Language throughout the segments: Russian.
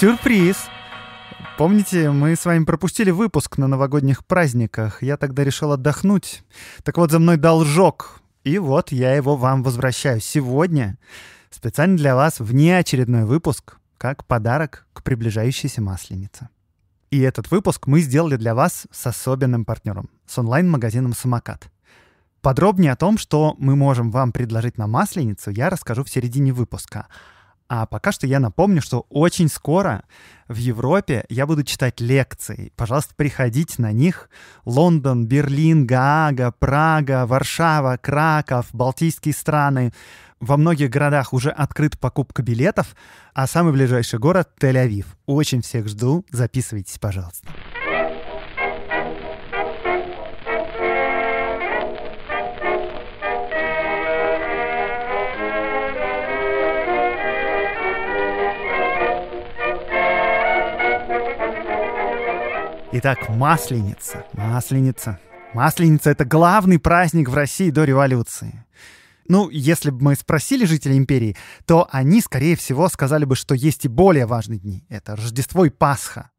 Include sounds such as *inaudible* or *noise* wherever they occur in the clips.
Сюрприз! Помните, мы с вами пропустили выпуск на новогодних праздниках. Я тогда решил отдохнуть. Так вот, за мной должок. И вот я его вам возвращаю сегодня. Специально для вас внеочередной выпуск, как подарок к приближающейся Масленице. И этот выпуск мы сделали для вас с особенным партнером, с онлайн-магазином «Самокат». Подробнее о том, что мы можем вам предложить на Масленицу, я расскажу в середине выпуска — а пока что я напомню, что очень скоро в Европе я буду читать лекции. Пожалуйста, приходите на них. Лондон, Берлин, Гаага, Прага, Варшава, Краков, Балтийские страны. Во многих городах уже открыт покупка билетов, а самый ближайший город — Тель-Авив. Очень всех жду. Записывайтесь, пожалуйста. Итак, Масленица. Масленица. Масленица — это главный праздник в России до революции. Ну, если бы мы спросили жителей империи, то они, скорее всего, сказали бы, что есть и более важные дни. Это Рождество и Пасха.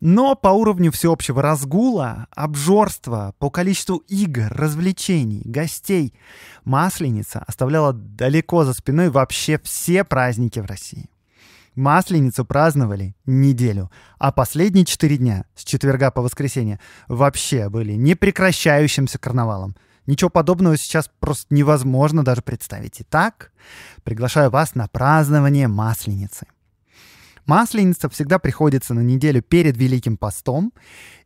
Но по уровню всеобщего разгула, обжорства, по количеству игр, развлечений, гостей, Масленица оставляла далеко за спиной вообще все праздники в России. Масленицу праздновали неделю, а последние четыре дня, с четверга по воскресенье, вообще были непрекращающимся карнавалом. Ничего подобного сейчас просто невозможно даже представить. Итак, приглашаю вас на празднование Масленицы. Масленица всегда приходится на неделю перед Великим постом,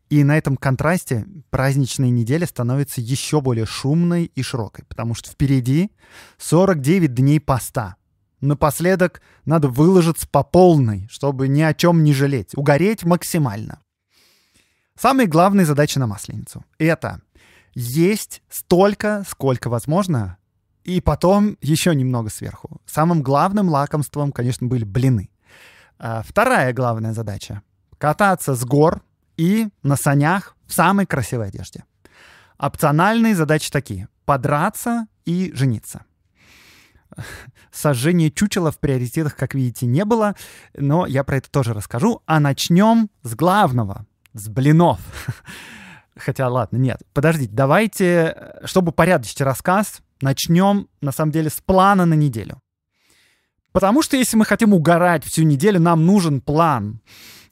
и на этом контрасте праздничная неделя становится еще более шумной и широкой, потому что впереди 49 дней поста — Напоследок надо выложиться по полной, чтобы ни о чем не жалеть. Угореть максимально. Самая главная задача на Масленицу — это есть столько, сколько возможно, и потом еще немного сверху. Самым главным лакомством, конечно, были блины. А, вторая главная задача — кататься с гор и на санях в самой красивой одежде. Опциональные задачи такие — подраться и жениться. Сожжения чучела в приоритетах, как видите, не было, но я про это тоже расскажу. А начнем с главного, с блинов. *laughs* Хотя, ладно, нет, подождите, давайте, э, чтобы порядочить рассказ, начнем, на самом деле, с плана на неделю. Потому что если мы хотим угорать всю неделю, нам нужен план.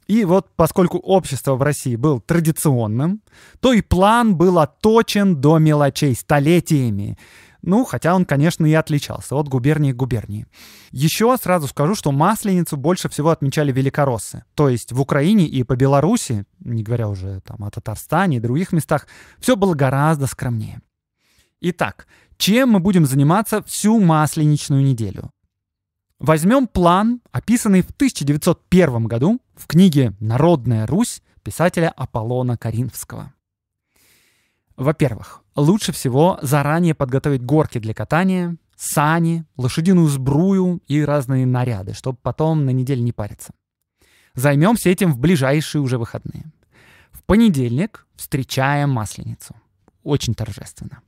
И вот поскольку общество в России было традиционным, то и план был оточен до мелочей столетиями. Ну, хотя он, конечно, и отличался от губернии к губернии. Еще сразу скажу, что Масленицу больше всего отмечали великороссы. То есть в Украине и по Беларуси, не говоря уже там о Татарстане и других местах, все было гораздо скромнее. Итак, чем мы будем заниматься всю масленичную неделю? Возьмем план, описанный в 1901 году в книге «Народная Русь» писателя Аполлона Каринфского. Во-первых, лучше всего заранее подготовить горки для катания, сани, лошадиную сбрую и разные наряды, чтобы потом на неделю не париться. Займемся этим в ближайшие уже выходные. В понедельник встречаем Масленицу. Очень торжественно.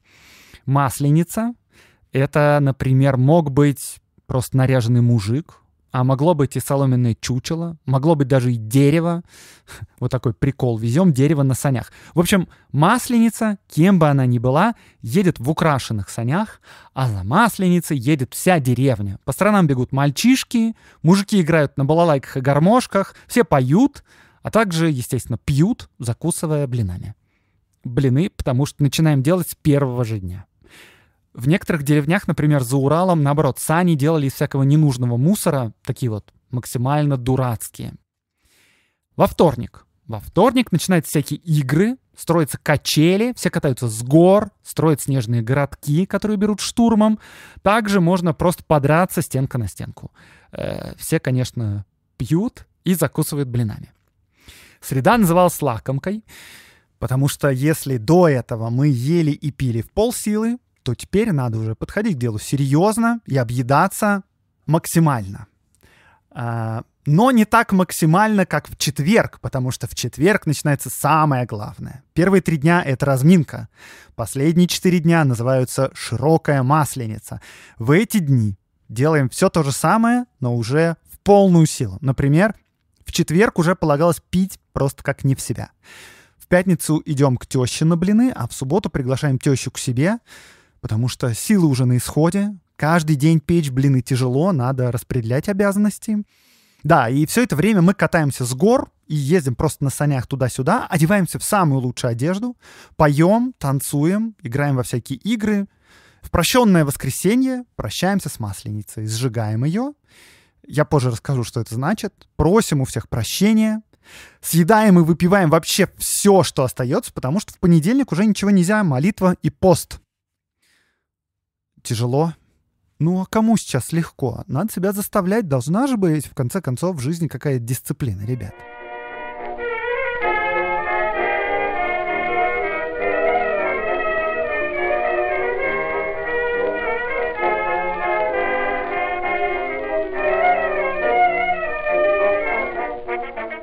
Масленица — это, например, мог быть просто наряженный мужик, а могло быть и соломенное чучело, могло быть даже и дерево. *laughs* Вот такой прикол, везем дерево на санях. В общем, масленица, кем бы она ни была, едет в украшенных санях, а за масленицей едет вся деревня. По сторонам бегут мальчишки, мужики играют на балалайках и гармошках, все поют, а также, естественно, пьют, закусывая блинами. Блины, потому что начинаем делать с первого же дня. В некоторых деревнях, например, за Уралом, наоборот, сани делали из всякого ненужного мусора, такие вот максимально дурацкие. Во вторник. Во вторник начинаются всякие игры, строятся качели, все катаются с гор, строят снежные городки, которые берут штурмом. Также можно просто подраться стенка на стенку. Э, все, конечно, пьют и закусывают блинами. Среда называлась лакомкой, потому что если до этого мы ели и пили в полсилы, то теперь надо уже подходить к делу серьезно и объедаться максимально. А, но не так максимально, как в четверг, потому что в четверг начинается самое главное. Первые три дня — это разминка. Последние четыре дня называются «широкая масленица». В эти дни делаем все то же самое, но уже в полную силу. Например, в четверг уже полагалось пить просто как не в себя. В пятницу идем к теще на блины, а в субботу приглашаем тещу к себе — потому что силы уже на исходе, каждый день печь блины тяжело, надо распределять обязанности. Да, и все это время мы катаемся с гор и ездим просто на санях туда-сюда, одеваемся в самую лучшую одежду, поем, танцуем, играем во всякие игры. В прощенное воскресенье прощаемся с масленицей, сжигаем ее. Я позже расскажу, что это значит. Просим у всех прощения, Съедаем и выпиваем вообще все, что остается, потому что в понедельник уже ничего нельзя, молитва и пост тяжело. Ну, а кому сейчас легко? Надо себя заставлять, должна же быть, в конце концов, в жизни какая-то дисциплина, ребят.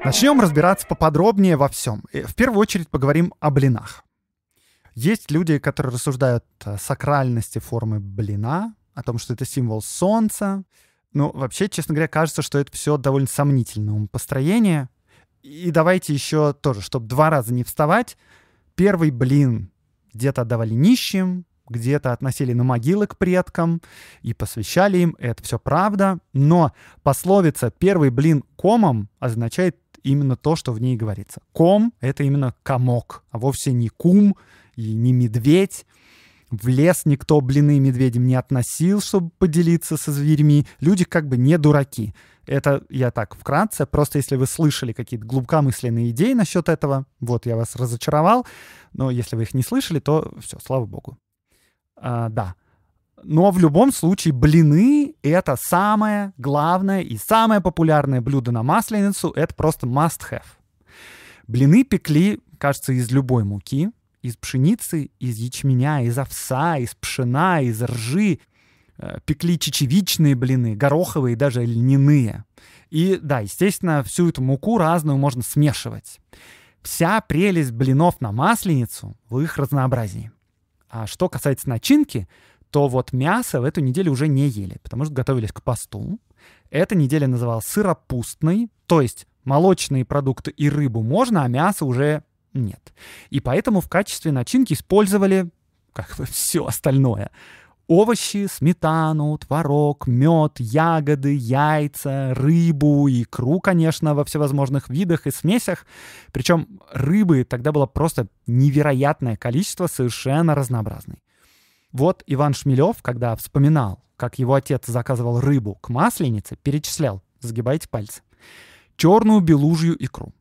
Начнем разбираться поподробнее во всем. Э, в первую очередь поговорим о блинах. Есть люди, которые рассуждают о э, сакральности формы блина, о том, что это символ солнца. Ну, вообще, честно говоря, кажется, что это все довольно сомнительное построение. И давайте еще тоже, чтобы два раза не вставать, первый блин где-то отдавали нищим, где-то относили на могилы к предкам и посвящали им, это все правда. Но пословица «первый блин комом» означает именно то, что в ней говорится. Ком — это именно комок, а вовсе не кум и не медведь. В лес никто блины медведем не относил, чтобы поделиться со зверьми. Люди как бы не дураки. Это я так вкратце. Просто если вы слышали какие-то глубокомысленные идеи насчет этого, вот я вас разочаровал. Но если вы их не слышали, то все, слава богу. А, да. Но в любом случае блины — это самое главное и самое популярное блюдо на Масленицу. Это просто must-have. Блины пекли, кажется, из любой муки из пшеницы, из ячменя, из овса, из пшена, из ржи. Э, пекли чечевичные блины, гороховые, даже льняные. И да, естественно, всю эту муку разную можно смешивать. Вся прелесть блинов на масленицу в их разнообразии. А что касается начинки, то вот мясо в эту неделю уже не ели, потому что готовились к посту. Эта неделя называлась сыропустной, то есть молочные продукты и рыбу можно, а мясо уже нет. И поэтому в качестве начинки использовали как бы *laughs* все остальное. Овощи, сметану, творог, мед, ягоды, яйца, рыбу, икру, конечно, во всевозможных видах и смесях. Причем рыбы тогда было просто невероятное количество, совершенно разнообразной. Вот Иван Шмелев, когда вспоминал, как его отец заказывал рыбу к масленице, перечислял, сгибайте пальцы, черную белужью икру,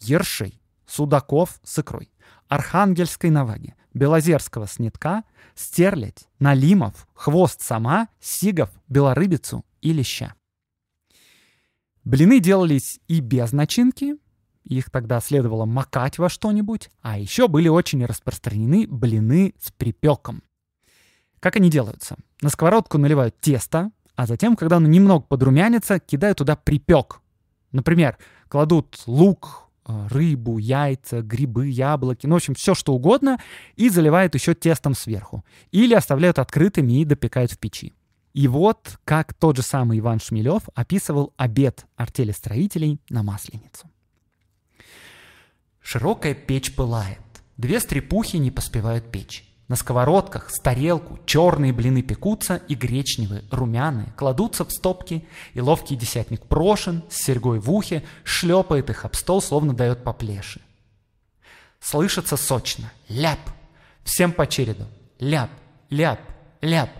ершей, судаков с икрой, архангельской наваги, белозерского снитка, стерлядь, налимов, хвост сама, сигов, белорыбицу и леща. Блины делались и без начинки, их тогда следовало макать во что-нибудь, а еще были очень распространены блины с припеком. Как они делаются? На сковородку наливают тесто, а затем, когда оно немного подрумянится, кидают туда припек. Например, кладут лук, а, рыбу, яйца, грибы, яблоки, ну, в общем, все что угодно, и заливают еще тестом сверху. Или оставляют открытыми и допекают в печи. И вот как тот же самый Иван Шмелев описывал обед артели строителей на Масленицу. Широкая печь пылает, две стрепухи не поспевают печь. На сковородках с тарелку черные блины пекутся и гречневые, румяные, кладутся в стопки, и ловкий десятник Прошин с серьгой в ухе шлепает их об стол, словно дает по Слышится сочно «Ляп!» Всем по череду «Ляп! Ляп! Ляп!»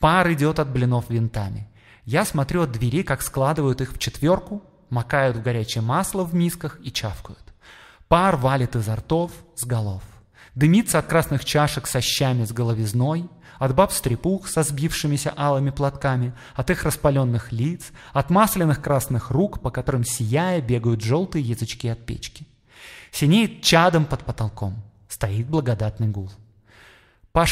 Пар идет от блинов винтами. Я смотрю от двери, как складывают их в четверку, макают в горячее масло в мисках и чавкают. Пар валит изо ртов, с голов дымится от красных чашек со щами с головизной, от баб-стрепух со сбившимися алыми платками, от их распаленных лиц, от масляных красных рук, по которым сияя бегают желтые язычки от печки. Синеет чадом под потолком, стоит благодатный гул. «По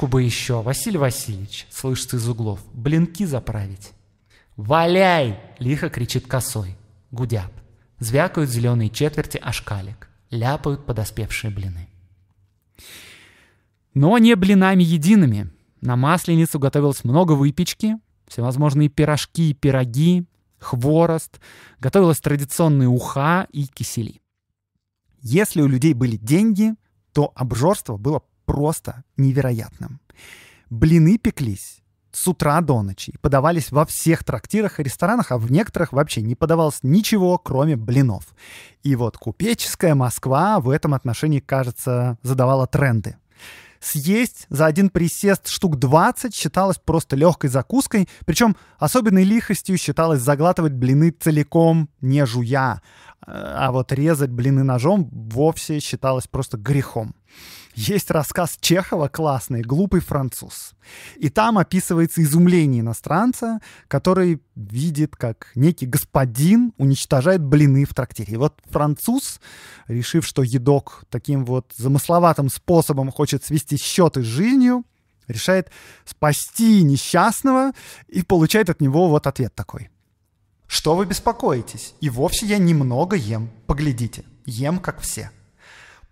бы еще, Василий Васильевич!» — слышится из углов. «Блинки заправить!» «Валяй!» — лихо кричит косой. Гудят. Звякают зеленые четверти о Ляпают подоспевшие блины но не блинами едиными. На Масленицу готовилось много выпечки, всевозможные пирожки и пироги, хворост, готовилась традиционные уха и кисели. Если у людей были деньги, то обжорство было просто невероятным. Блины пеклись с утра до ночи и подавались во всех трактирах и ресторанах, а в некоторых вообще не подавалось ничего, кроме блинов. И вот купеческая Москва в этом отношении, кажется, задавала тренды съесть за один присест штук 20 считалось просто легкой закуской, причем особенной лихостью считалось заглатывать блины целиком, не жуя, а вот резать блины ножом вовсе считалось просто грехом. Есть рассказ Чехова классный «Глупый француз». И там описывается изумление иностранца, который видит, как некий господин уничтожает блины в трактире. И вот француз, решив, что едок таким вот замысловатым способом хочет свести счеты с жизнью, решает спасти несчастного и получает от него вот ответ такой. «Что вы беспокоитесь? И вовсе я немного ем. Поглядите, ем как все».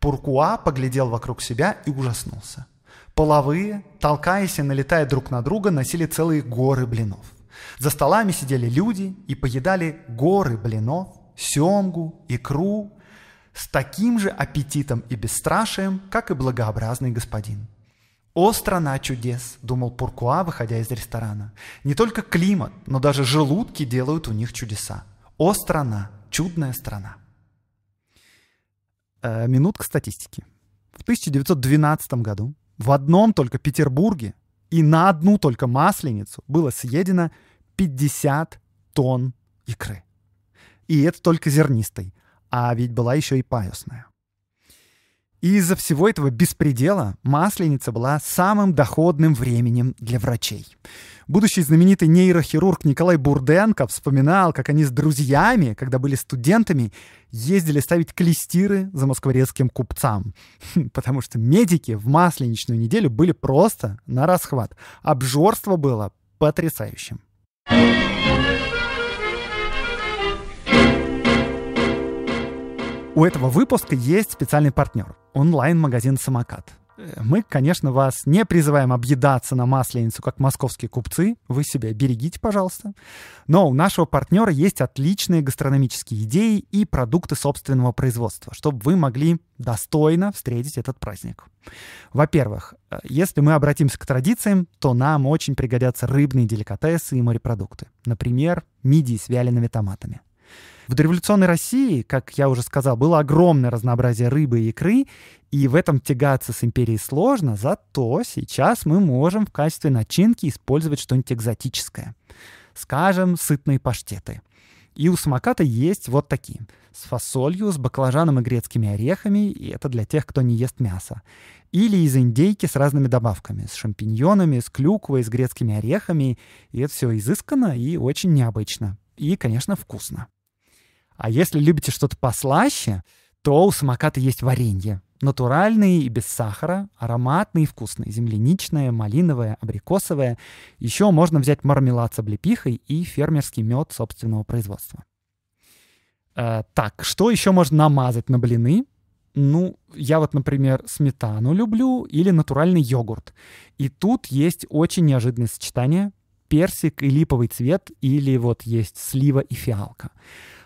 Пуркуа поглядел вокруг себя и ужаснулся. Половые, толкаясь и налетая друг на друга, носили целые горы блинов. За столами сидели люди и поедали горы блинов, семгу, икру, с таким же аппетитом и бесстрашием, как и благообразный господин. «О, страна чудес!» – думал Пуркуа, выходя из ресторана. «Не только климат, но даже желудки делают у них чудеса. О, страна! Чудная страна!» Э, минутка статистики. В 1912 году в одном только Петербурге и на одну только масленицу было съедено 50 тонн икры. И это только зернистой. А ведь была еще и паюсная. И из-за всего этого беспредела масленица была самым доходным временем для врачей. Будущий знаменитый нейрохирург Николай Бурденко вспоминал, как они с друзьями, когда были студентами, ездили ставить клестиры за москворецким купцам. Хм, потому что медики в масленичную неделю были просто на расхват. Обжорство было потрясающим. У этого выпуска есть специальный партнер онлайн-магазин «Самокат». Мы, конечно, вас не призываем объедаться на масленицу, как московские купцы. Вы себя берегите, пожалуйста. Но у нашего партнера есть отличные гастрономические идеи и продукты собственного производства, чтобы вы могли достойно встретить этот праздник. Во-первых, э, если мы обратимся к традициям, то нам очень пригодятся рыбные деликатесы и морепродукты. Например, мидии с вялеными томатами – в дореволюционной России, как я уже сказал, было огромное разнообразие рыбы и икры, и в этом тягаться с империей сложно, зато сейчас мы можем в качестве начинки использовать что-нибудь экзотическое. Скажем, сытные паштеты. И у самоката есть вот такие. С фасолью, с баклажаном и грецкими орехами, и это для тех, кто не ест мясо. Или из индейки с разными добавками, с шампиньонами, с клюквой, с грецкими орехами. И это все изысканно и очень необычно. И, конечно, вкусно. А если любите что-то послаще, то у самоката есть варенье. Натуральные и без сахара, ароматные и вкусные. Земляничное, малиновое, абрикосовое. Еще можно взять мармелад с облепихой и фермерский мед собственного производства. Э, так, что еще можно намазать на блины? Ну, я вот, например, сметану люблю или натуральный йогурт. И тут есть очень неожиданное сочетание персик и липовый цвет, или вот есть слива и фиалка.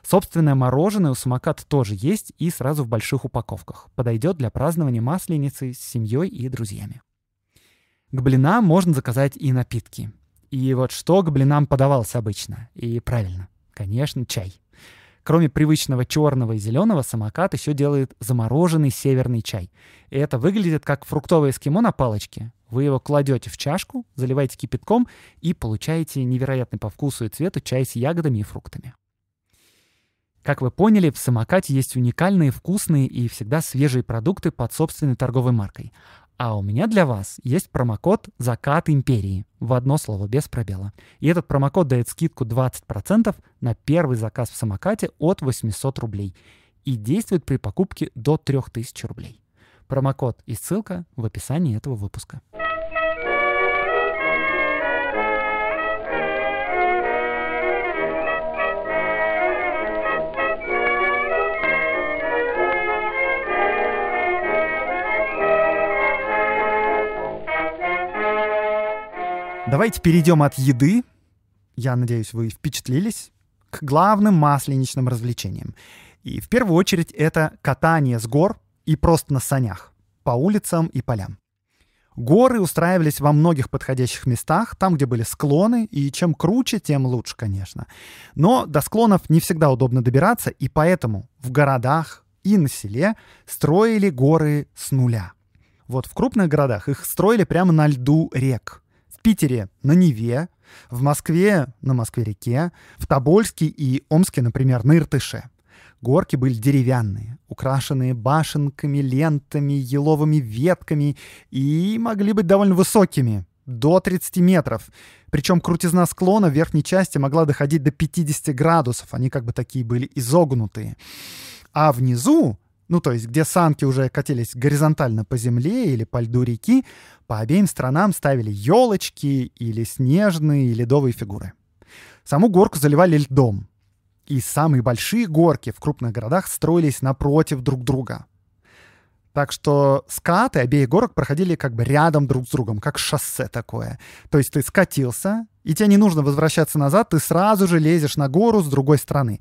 Собственное мороженое у самоката тоже есть и сразу в больших упаковках. Подойдет для празднования масленицы с семьей и друзьями. К блинам можно заказать и напитки. И вот что к блинам подавалось обычно? И правильно, конечно, чай. Кроме привычного черного и зеленого, самокат еще делает замороженный северный чай. И это выглядит как фруктовое эскимо на палочке. Вы его кладете в чашку, заливаете кипятком и получаете невероятный по вкусу и цвету чай с ягодами и фруктами. Как вы поняли, в самокате есть уникальные, вкусные и всегда свежие продукты под собственной торговой маркой. А у меня для вас есть промокод «Закат империи» в одно слово, без пробела. И этот промокод дает скидку 20% на первый заказ в самокате от 800 рублей и действует при покупке до 3000 рублей. Промокод и ссылка в описании этого выпуска. Давайте перейдем от еды, я надеюсь, вы впечатлились, к главным масленичным развлечениям. И в первую очередь это катание с гор и просто на санях по улицам и полям. Горы устраивались во многих подходящих местах, там, где были склоны, и чем круче, тем лучше, конечно. Но до склонов не всегда удобно добираться, и поэтому в городах и на селе строили горы с нуля. Вот в крупных городах их строили прямо на льду рек – Питере на Неве, в Москве на Москве-реке, в Тобольске и Омске, например, на Иртыше. Горки были деревянные, украшенные башенками, лентами, еловыми ветками и могли быть довольно высокими, до 30 метров. Причем крутизна склона в верхней части могла доходить до 50 градусов, они как бы такие были изогнутые. А внизу ну то есть где санки уже катились горизонтально по земле или по льду реки, по обеим сторонам ставили елочки или снежные, или ледовые фигуры. Саму горку заливали льдом. И самые большие горки в крупных городах строились напротив друг друга. Так что скаты обеих горок проходили как бы рядом друг с другом, как шоссе такое. То есть ты скатился, и тебе не нужно возвращаться назад, ты сразу же лезешь на гору с другой стороны.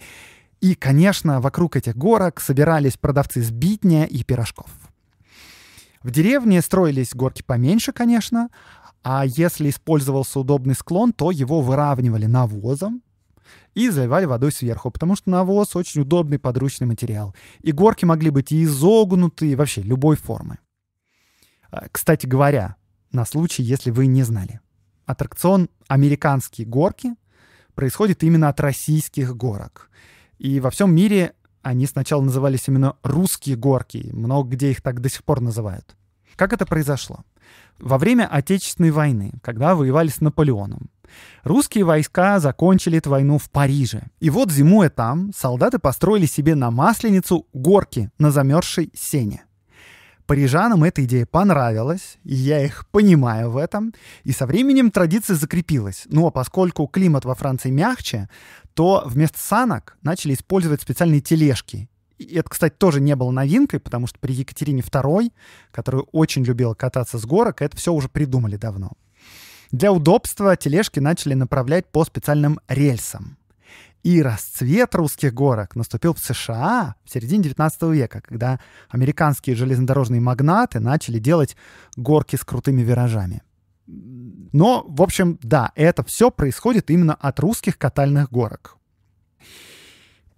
И, конечно, вокруг этих горок собирались продавцы сбитня и пирожков. В деревне строились горки поменьше, конечно, а если использовался удобный склон, то его выравнивали навозом и заливали водой сверху, потому что навоз очень удобный подручный материал. И горки могли быть и изогнутые, и вообще любой формы. А, кстати говоря, на случай, если вы не знали, аттракцион «Американские горки» происходит именно от российских горок — и во всем мире они сначала назывались именно русские горки, много где их так до сих пор называют. Как это произошло? Во время Отечественной войны, когда воевали с Наполеоном, русские войска закончили эту войну в Париже. И вот зимуя там, солдаты построили себе на Масленицу горки на замерзшей сене. Парижанам эта идея понравилась, и я их понимаю в этом. И со временем традиция закрепилась. Но ну, а поскольку климат во Франции мягче, то вместо санок начали использовать специальные тележки. И это, кстати, тоже не было новинкой, потому что при Екатерине II, которая очень любила кататься с горок, это все уже придумали давно. Для удобства тележки начали направлять по специальным рельсам. И расцвет русских горок наступил в США в середине 19 века, когда американские железнодорожные магнаты начали делать горки с крутыми виражами. Но, в общем, да, это все происходит именно от русских катальных горок.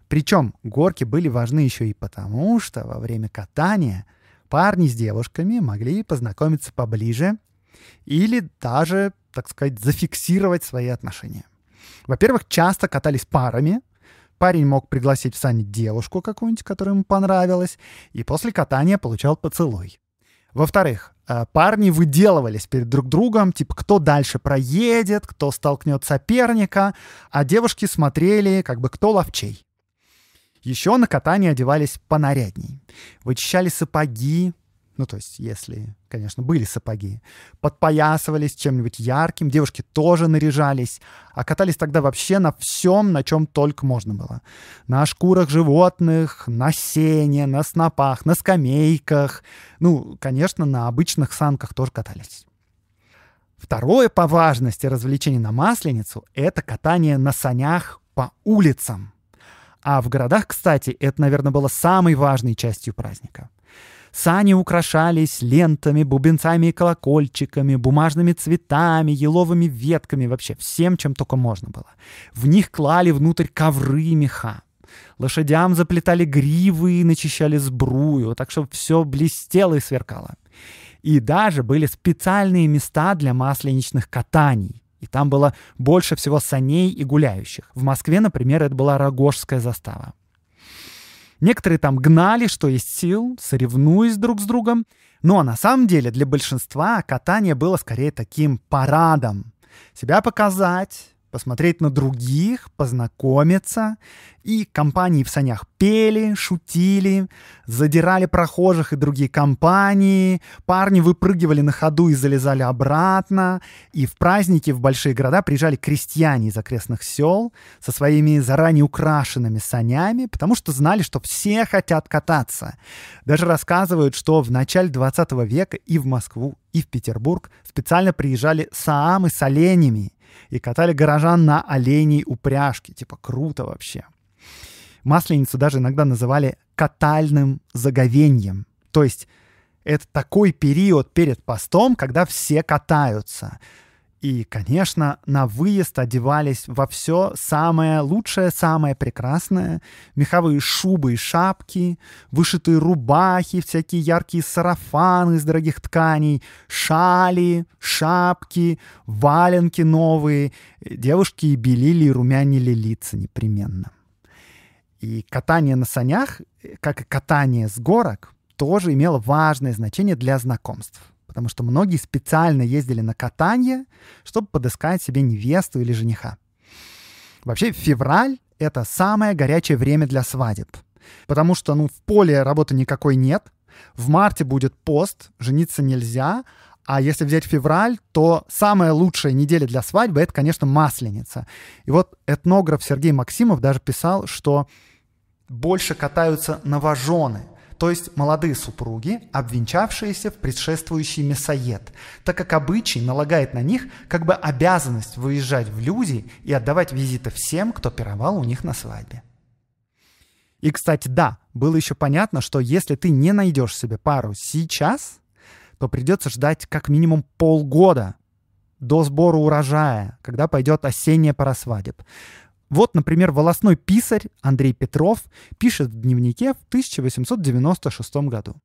Причем горки были важны еще и потому, что во время катания парни с девушками могли познакомиться поближе или даже, так сказать, зафиксировать свои отношения. Во-первых, часто катались парами. Парень мог пригласить в сани девушку какую-нибудь, которая ему понравилась, и после катания получал поцелуй. Во-вторых, э, парни выделывались перед друг другом, типа, кто дальше проедет, кто столкнет соперника, а девушки смотрели, как бы, кто ловчей. Еще на катание одевались понарядней. Вычищали сапоги, ну, то есть, если, конечно, были сапоги. Подпоясывались чем-нибудь ярким, девушки тоже наряжались, а катались тогда вообще на всем, на чем только можно было. На шкурах животных, на сене, на снопах, на скамейках. Ну, конечно, на обычных санках тоже катались. Второе по важности развлечение на Масленицу — это катание на санях по улицам. А в городах, кстати, это, наверное, было самой важной частью праздника — Сани украшались лентами, бубенцами и колокольчиками, бумажными цветами, еловыми ветками, вообще всем, чем только можно было. В них клали внутрь ковры и меха. Лошадям заплетали гривы и начищали сбрую, так что все блестело и сверкало. И даже были специальные места для масленичных катаний. И там было больше всего саней и гуляющих. В Москве, например, это была Рогожская застава. Некоторые там гнали, что есть сил, соревнуясь друг с другом. Но на самом деле для большинства катание было скорее таким парадом. Себя показать, посмотреть на других, познакомиться. И компании в санях пели, шутили, задирали прохожих и другие компании. Парни выпрыгивали на ходу и залезали обратно. И в праздники в большие города приезжали крестьяне из окрестных сел со своими заранее украшенными санями, потому что знали, что все хотят кататься. Даже рассказывают, что в начале 20 века и в Москву, и в Петербург специально приезжали саамы с оленями и катали горожан на оленей упряжке. Типа круто вообще. Масленицу даже иногда называли катальным заговеньем. То есть это такой период перед постом, когда все катаются. И, конечно, на выезд одевались во все самое лучшее, самое прекрасное. Меховые шубы и шапки, вышитые рубахи, всякие яркие сарафаны из дорогих тканей, шали, шапки, валенки новые. Девушки и белили и румянили лица непременно. И катание на санях, э, как и катание с горок, тоже имело важное значение для знакомств — потому что многие специально ездили на катание, чтобы подыскать себе невесту или жениха. Вообще февраль — это самое горячее время для свадеб, потому что ну, в поле работы никакой нет, в марте будет пост, жениться нельзя, а если взять февраль, то самая лучшая неделя для свадьбы — это, конечно, Масленица. И вот этнограф Сергей Максимов даже писал, что больше катаются новожены — то есть молодые супруги, обвенчавшиеся в предшествующий мясоед, так как обычай налагает на них как бы обязанность выезжать в люди и отдавать визиты всем, кто пировал у них на свадьбе. И, кстати, да, было еще понятно, что если ты не найдешь себе пару сейчас, то придется ждать как минимум полгода до сбора урожая, когда пойдет осенняя пара свадеб. Вот, например, волосной писарь Андрей Петров пишет в дневнике в 1896 году.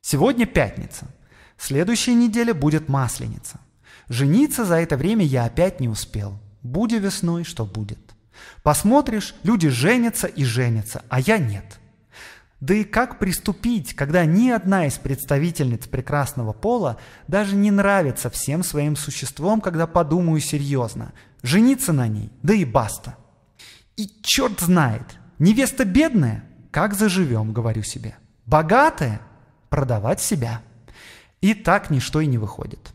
«Сегодня пятница. Следующая неделя будет масленица. Жениться за это время я опять не успел. Буди весной, что будет. Посмотришь, люди женятся и женятся, а я нет. Да и как приступить, когда ни одна из представительниц прекрасного пола даже не нравится всем своим существом, когда подумаю серьезно, жениться на ней, да и баста. И черт знает, невеста бедная, как заживем, говорю себе. Богатая, продавать себя. И так ничто и не выходит.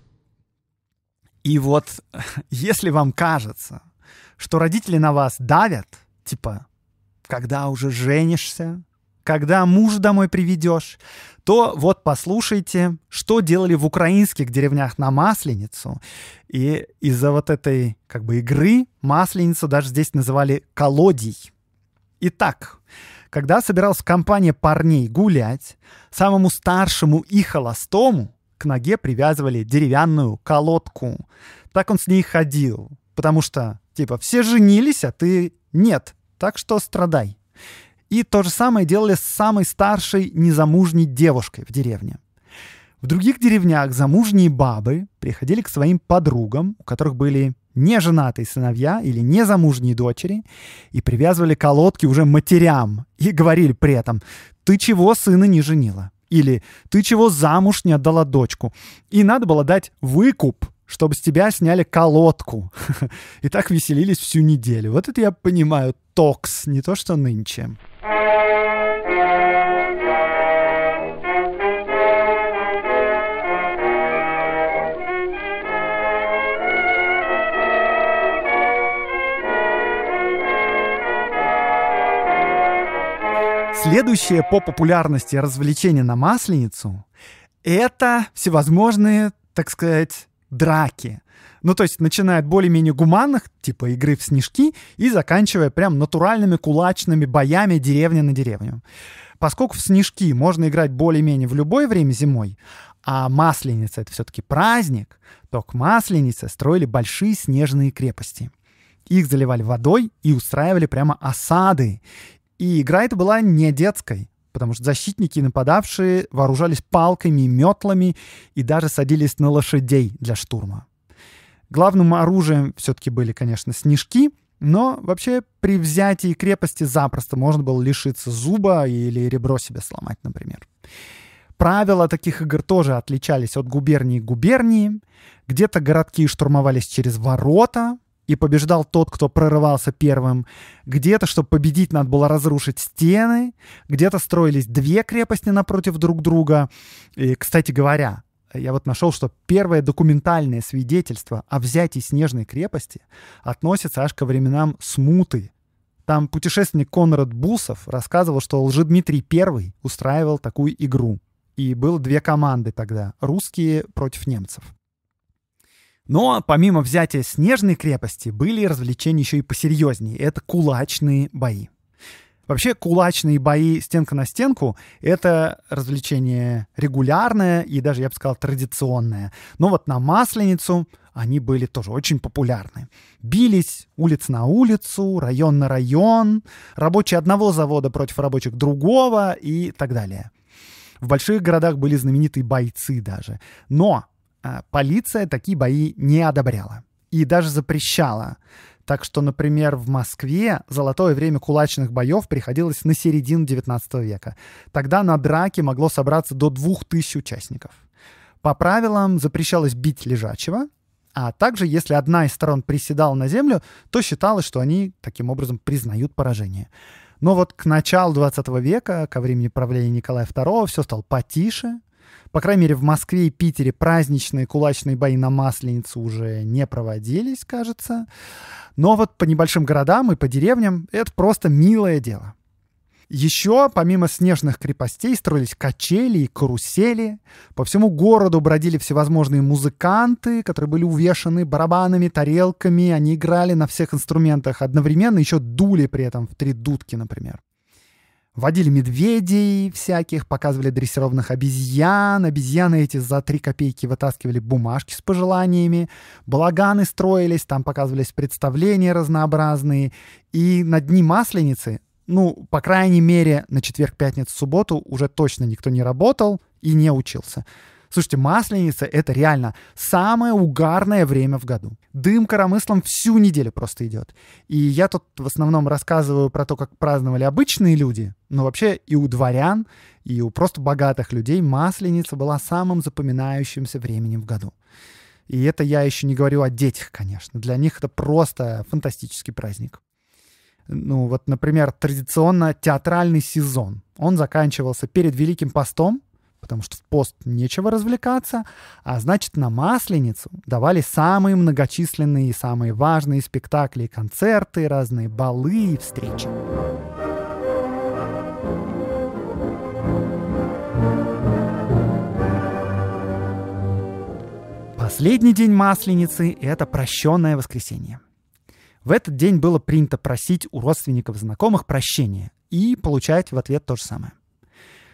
И вот *laughs* если вам кажется, что родители на вас давят, типа, когда уже женишься, когда муж домой приведешь, то вот послушайте, что делали в украинских деревнях на Масленицу. И из-за вот этой как бы игры Масленицу даже здесь называли колодий. Итак, когда собиралась компания парней гулять, самому старшему и холостому к ноге привязывали деревянную колодку. Так он с ней ходил, потому что, типа, все женились, а ты нет, так что страдай. И то же самое делали с самой старшей незамужней девушкой в деревне. В других деревнях замужние бабы приходили к своим подругам, у которых были неженатые сыновья или незамужние дочери, и привязывали колодки уже матерям и говорили при этом «Ты чего сына не женила?» или «Ты чего замуж не отдала дочку?» И надо было дать выкуп чтобы с тебя сняли колодку. *laughs* И так веселились всю неделю. Вот это я понимаю, токс, не то что нынче. Следующее по популярности развлечение на Масленицу — это всевозможные, так сказать, драки. Ну, то есть, начиная от более-менее гуманных, типа игры в снежки, и заканчивая прям натуральными кулачными боями деревня на деревню. Поскольку в снежки можно играть более-менее в любое время зимой, а Масленица — это все-таки праздник, то к Масленице строили большие снежные крепости. Их заливали водой и устраивали прямо осады. И игра эта была не детской потому что защитники и нападавшие вооружались палками и метлами и даже садились на лошадей для штурма. Главным оружием все-таки были, конечно, снежки, но вообще при взятии крепости запросто можно было лишиться зуба или ребро себе сломать, например. Правила таких игр тоже отличались от губернии к губернии. Где-то городки штурмовались через ворота, и побеждал тот, кто прорывался первым. Где-то, чтобы победить, надо было разрушить стены, где-то строились две крепости напротив друг друга. И, кстати говоря, я вот нашел, что первое документальное свидетельство о взятии Снежной крепости относится аж ко временам смуты. Там путешественник Конрад Бусов рассказывал, что Лжедмитрий I устраивал такую игру. И было две команды тогда — русские против немцев. Но помимо взятия снежной крепости были развлечения еще и посерьезнее. Это кулачные бои. Вообще кулачные бои стенка на стенку — это развлечение регулярное и даже, я бы сказал, традиционное. Но вот на Масленицу они были тоже очень популярны. Бились улиц на улицу, район на район, рабочие одного завода против рабочих другого и так далее. В больших городах были знаменитые бойцы даже. Но а, полиция такие бои не одобряла и даже запрещала. Так что, например, в Москве золотое время кулачных боев приходилось на середину XIX века. Тогда на драке могло собраться до 2000 участников. По правилам запрещалось бить лежачего, а также, если одна из сторон приседала на землю, то считалось, что они таким образом признают поражение. Но вот к началу 20 века, ко времени правления Николая II, все стало потише, по крайней мере, в Москве и Питере праздничные кулачные бои на Масленицу уже не проводились, кажется. Но вот по небольшим городам и по деревням это просто милое дело. Еще, помимо снежных крепостей, строились качели и карусели. По всему городу бродили всевозможные музыканты, которые были увешаны барабанами, тарелками. Они играли на всех инструментах одновременно, еще дули при этом в три дудки, например. Водили медведей всяких, показывали дрессированных обезьян. Обезьяны эти за три копейки вытаскивали бумажки с пожеланиями. Балаганы строились, там показывались представления разнообразные. И на дни Масленицы, ну, по крайней мере, на четверг, пятницу, субботу уже точно никто не работал и не учился. Слушайте, масленица — это реально самое угарное время в году. Дым коромыслом всю неделю просто идет. И я тут в основном рассказываю про то, как праздновали обычные люди, но вообще и у дворян, и у просто богатых людей масленица была самым запоминающимся временем в году. И это я еще не говорю о детях, конечно. Для них это просто фантастический праздник. Ну вот, например, традиционно театральный сезон. Он заканчивался перед Великим постом, потому что в пост нечего развлекаться, а значит на Масленицу давали самые многочисленные и самые важные спектакли, концерты, разные балы и встречи. Последний день Масленицы — это прощенное воскресенье. В этот день было принято просить у родственников знакомых прощения и получать в ответ то же самое.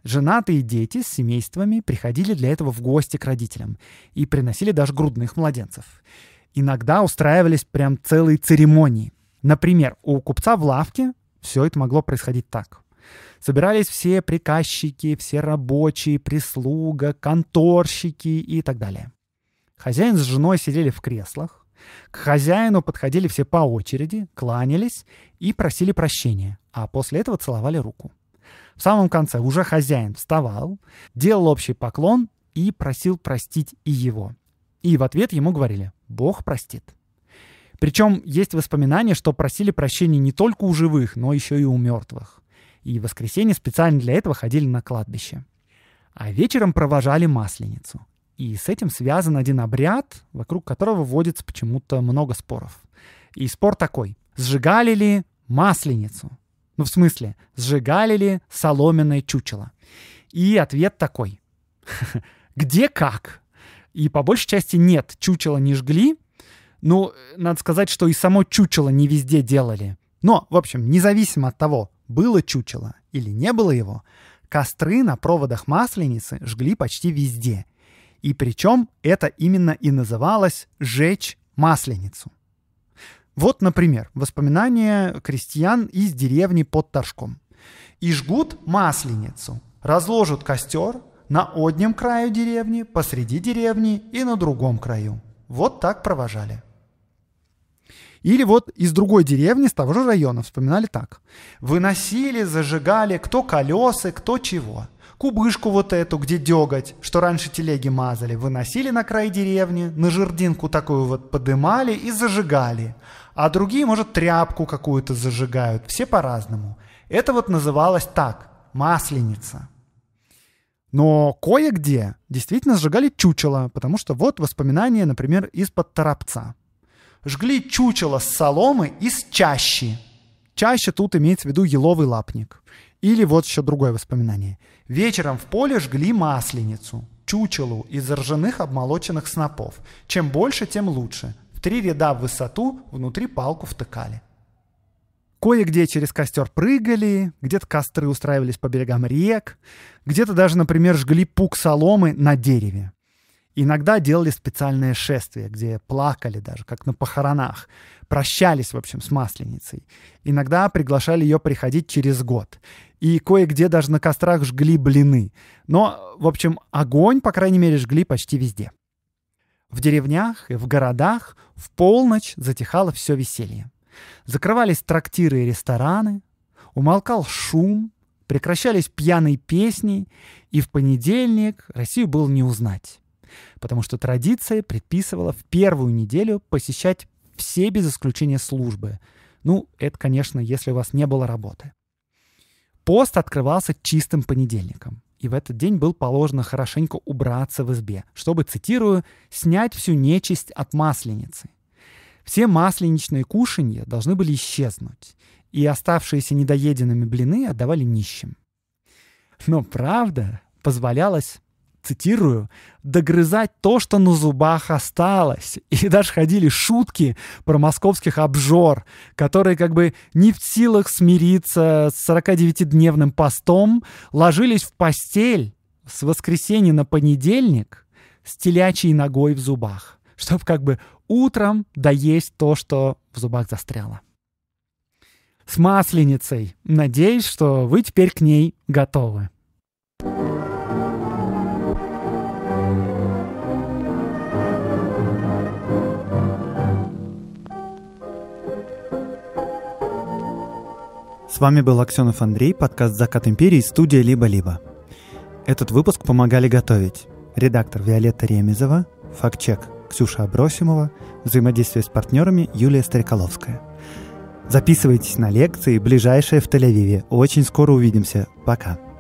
Женатые дети с семействами приходили для этого в гости к родителям и приносили даже грудных младенцев. Иногда устраивались прям целые церемонии. Например, у купца в лавке все это могло происходить так. Собирались все приказчики, все рабочие, прислуга, конторщики и так далее. Хозяин с женой сидели в креслах. К хозяину подходили все по очереди, кланялись и просили прощения, а после этого целовали руку. В самом конце уже хозяин вставал, делал общий поклон и просил простить и его. И в ответ ему говорили «Бог простит». Причем есть воспоминания, что просили прощения не только у живых, но еще и у мертвых. И в воскресенье специально для этого ходили на кладбище. А вечером провожали Масленицу. И с этим связан один обряд, вокруг которого водится почему-то много споров. И спор такой. Сжигали ли Масленицу? Ну, в смысле, сжигали ли соломенное чучело? И ответ такой. *laughs* Где как? И по большей части нет, чучело не жгли. Ну, надо сказать, что и само чучело не везде делали. Но, в общем, независимо от того, было чучело или не было его, костры на проводах масленицы жгли почти везде. И причем это именно и называлось «жечь масленицу». Вот, например, воспоминания крестьян из деревни под Торжком. «И жгут масленицу, разложат костер на одном краю деревни, посреди деревни и на другом краю». Вот так провожали. Или вот из другой деревни, с того же района, вспоминали так. «Выносили, зажигали, кто колесы, кто чего» кубышку вот эту, где деготь, что раньше телеги мазали, выносили на край деревни, на жердинку такую вот подымали и зажигали. А другие, может, тряпку какую-то зажигают. Все по-разному. Это вот называлось так – масленица. Но кое-где действительно сжигали чучело, потому что вот воспоминания, например, из-под торопца. Жгли чучело с соломы из чащи. Чаще тут имеется в виду еловый лапник. Или вот еще другое воспоминание. Вечером в поле жгли масленицу, чучелу из ржаных обмолоченных снопов. Чем больше, тем лучше. В три ряда в высоту внутри палку втыкали. Кое-где через костер прыгали, где-то костры устраивались по берегам рек, где-то даже, например, жгли пук соломы на дереве. Иногда делали специальное шествие, где плакали даже, как на похоронах. Прощались, в общем, с Масленицей. Иногда приглашали ее приходить через год и кое-где даже на кострах жгли блины. Но, в общем, огонь, по крайней мере, жгли почти везде. В деревнях и в городах в полночь затихало все веселье. Закрывались трактиры и рестораны, умолкал шум, прекращались пьяные песни, и в понедельник Россию было не узнать, потому что традиция предписывала в первую неделю посещать все без исключения службы. Ну, это, конечно, если у вас не было работы. Пост открывался чистым понедельником, и в этот день был положено хорошенько убраться в избе, чтобы, цитирую, «снять всю нечисть от масленицы». Все масленичные кушанья должны были исчезнуть, и оставшиеся недоеденными блины отдавали нищим. Но правда позволялась цитирую, «догрызать то, что на зубах осталось». И даже ходили шутки про московских обжор, которые как бы не в силах смириться с 49-дневным постом, ложились в постель с воскресенья на понедельник с телячьей ногой в зубах, чтобы как бы утром доесть то, что в зубах застряло. С масленицей. Надеюсь, что вы теперь к ней готовы. вами был Аксенов Андрей, подкаст «Закат империи», студия «Либо-либо». Этот выпуск помогали готовить редактор Виолетта Ремезова, фактчек Ксюша Абросимова, взаимодействие с партнерами Юлия Стариколовская. Записывайтесь на лекции, ближайшие в Тель-Авиве. Очень скоро увидимся. Пока.